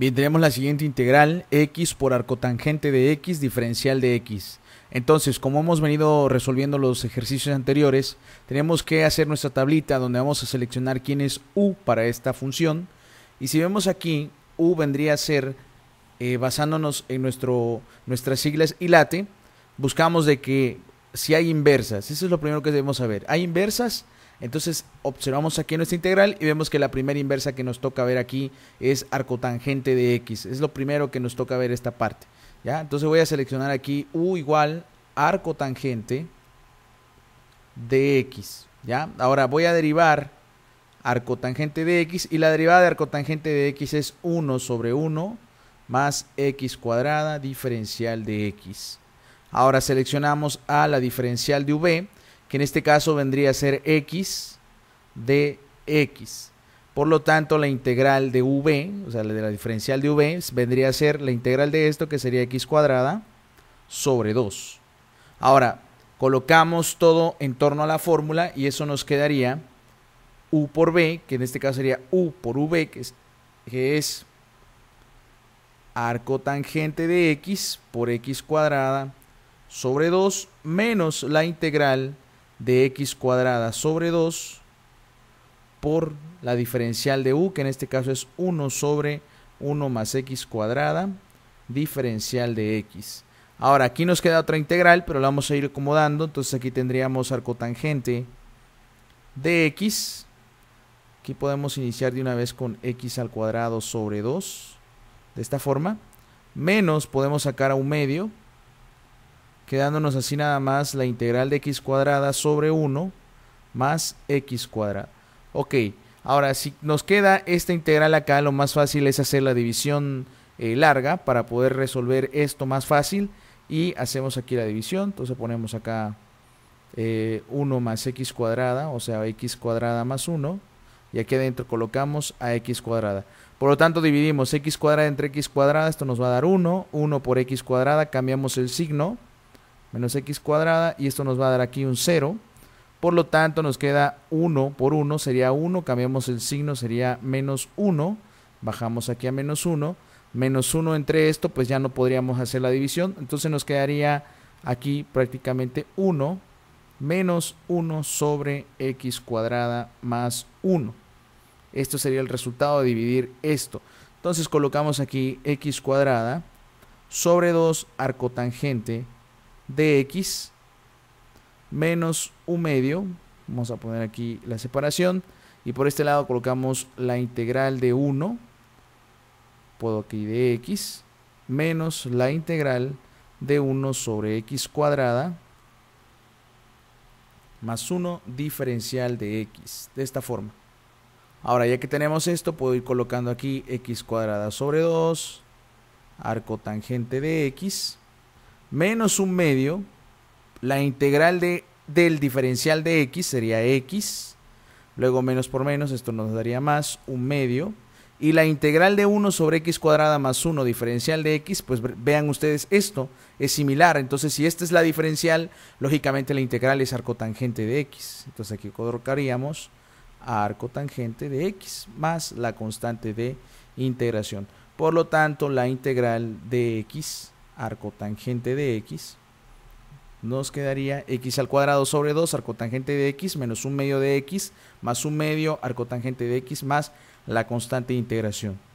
Bien, tenemos la siguiente integral, x por arcotangente de x diferencial de x. Entonces, como hemos venido resolviendo los ejercicios anteriores, tenemos que hacer nuestra tablita donde vamos a seleccionar quién es u para esta función. Y si vemos aquí, u vendría a ser, eh, basándonos en nuestro, nuestras siglas y late, buscamos de que si hay inversas. Eso es lo primero que debemos saber. ¿Hay inversas? Entonces observamos aquí nuestra integral y vemos que la primera inversa que nos toca ver aquí es arcotangente de x. Es lo primero que nos toca ver esta parte. ¿ya? Entonces voy a seleccionar aquí u igual arcotangente de x. ¿ya? Ahora voy a derivar arcotangente de x y la derivada de arcotangente de x es 1 sobre 1 más x cuadrada diferencial de x. Ahora seleccionamos a la diferencial de V, que en este caso vendría a ser X de X. Por lo tanto, la integral de V, o sea, la de la diferencial de V, vendría a ser la integral de esto, que sería X cuadrada, sobre 2. Ahora, colocamos todo en torno a la fórmula y eso nos quedaría U por v, que en este caso sería U por V, que es, que es arco tangente de X por X cuadrada sobre 2 menos la integral de x cuadrada sobre 2 por la diferencial de u, que en este caso es 1 sobre 1 más x cuadrada, diferencial de x. Ahora, aquí nos queda otra integral, pero la vamos a ir acomodando. Entonces aquí tendríamos arcotangente de x. Aquí podemos iniciar de una vez con x al cuadrado sobre 2. De esta forma. Menos podemos sacar a un medio quedándonos así nada más la integral de x cuadrada sobre 1 más x cuadrada. Ok, ahora si nos queda esta integral acá, lo más fácil es hacer la división eh, larga para poder resolver esto más fácil. Y hacemos aquí la división, entonces ponemos acá 1 eh, más x cuadrada, o sea, x cuadrada más 1. Y aquí adentro colocamos a x cuadrada. Por lo tanto, dividimos x cuadrada entre x cuadrada, esto nos va a dar 1. 1 por x cuadrada, cambiamos el signo menos x cuadrada, y esto nos va a dar aquí un 0. Por lo tanto, nos queda 1 por 1, sería 1, cambiamos el signo, sería menos 1, bajamos aquí a menos 1, menos 1 entre esto, pues ya no podríamos hacer la división, entonces nos quedaría aquí prácticamente 1 menos 1 sobre x cuadrada más 1. Esto sería el resultado de dividir esto. Entonces colocamos aquí x cuadrada sobre 2 arcotangente x menos un medio. Vamos a poner aquí la separación. Y por este lado colocamos la integral de 1. Puedo aquí de x menos la integral de 1 sobre x cuadrada más 1 diferencial de x. De esta forma. Ahora ya que tenemos esto, puedo ir colocando aquí x cuadrada sobre 2, arco tangente de x menos un medio, la integral de, del diferencial de x sería x, luego menos por menos, esto nos daría más, un medio, y la integral de 1 sobre x cuadrada más 1 diferencial de x, pues vean ustedes esto, es similar. Entonces, si esta es la diferencial, lógicamente la integral es arco tangente de x. Entonces aquí colocaríamos arco tangente de x más la constante de integración. Por lo tanto, la integral de x arcotangente de x, nos quedaría x al cuadrado sobre 2 arcotangente de x menos un medio de x más un medio arcotangente de x más la constante de integración.